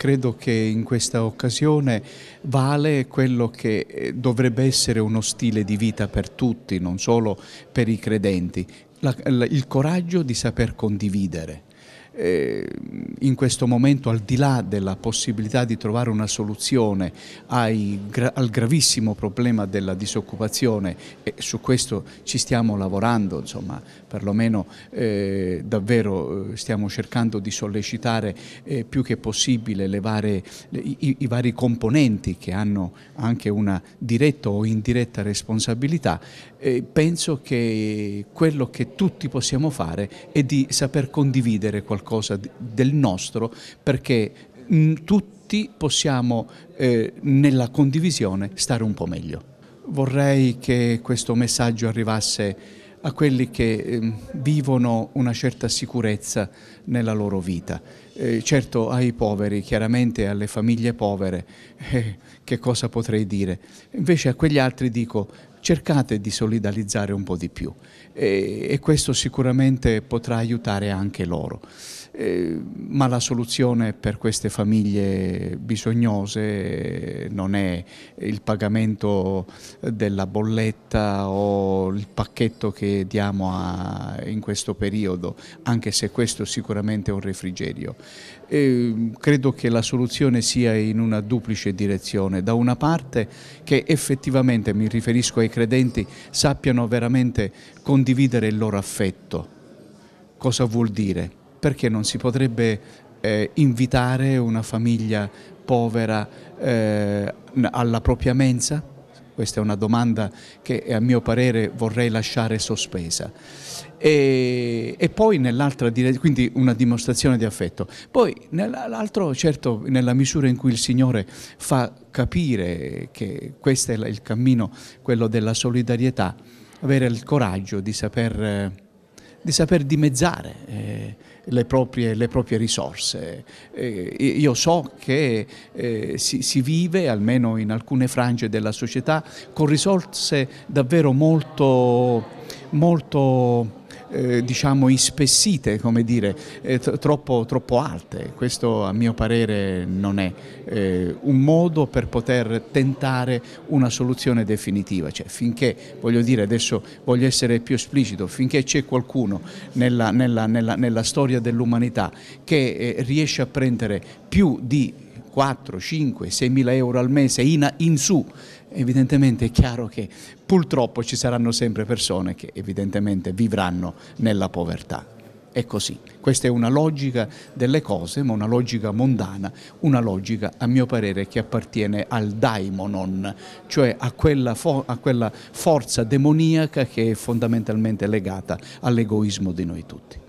Credo che in questa occasione vale quello che eh, dovrebbe essere uno stile di vita per tutti, non solo per i credenti, la, la, il coraggio di saper condividere eh, in questo momento al di là della possibilità di trovare una soluzione ai, al gravissimo problema della disoccupazione e su questo ci stiamo lavorando, insomma, perlomeno eh, davvero eh, stiamo cercando di sollecitare eh, più che possibile varie, i, i vari componenti che hanno anche una diretta o indiretta responsabilità, eh, penso che quello che tutti possiamo fare è di saper condividere qualcosa qualcosa del nostro perché mm, tutti possiamo eh, nella condivisione stare un po' meglio. Vorrei che questo messaggio arrivasse a quelli che eh, vivono una certa sicurezza nella loro vita. Eh, certo ai poveri, chiaramente alle famiglie povere, eh, che cosa potrei dire? Invece a quegli altri dico cercate di solidalizzare un po' di più e, e questo sicuramente potrà aiutare anche loro. Eh, ma la soluzione per queste famiglie bisognose non è il pagamento della bolletta o il pacchetto che diamo a, in questo periodo, anche se questo sicuramente è un refrigerio. Eh, credo che la soluzione sia in una duplice direzione. Da una parte che effettivamente mi riferisco ai creatori credenti sappiano veramente condividere il loro affetto. Cosa vuol dire? Perché non si potrebbe eh, invitare una famiglia povera eh, alla propria mensa? Questa è una domanda che eh, a mio parere vorrei lasciare sospesa. E, e poi nell'altra direzione, quindi una dimostrazione di affetto. Poi nell'altro, certo, nella misura in cui il Signore fa capire che questo è il cammino, quello della solidarietà, avere il coraggio di saper eh, di saper dimezzare eh, le, proprie, le, proprie, risorse. Eh, io so che eh, si, si, vive, almeno in alcune frange della società, con risorse davvero molto, molto eh, diciamo ispessite, come dire, eh, troppo, troppo, alte. Questo a mio parere non è eh, un modo per poter tentare una soluzione definitiva. Cioè, finché, voglio dire, adesso voglio essere più esplicito, finché c'è qualcuno nella, nella, nella, nella storia dell'umanità che eh, riesce a prendere più di 4, 5, 6 mila euro al mese in, in su, evidentemente è chiaro che purtroppo ci saranno sempre persone che evidentemente vivranno nella povertà. È così, questa è una logica delle cose, ma una logica mondana, una logica a mio parere che appartiene al daimonon, cioè a quella, a quella forza demoniaca che è fondamentalmente legata all'egoismo di noi tutti.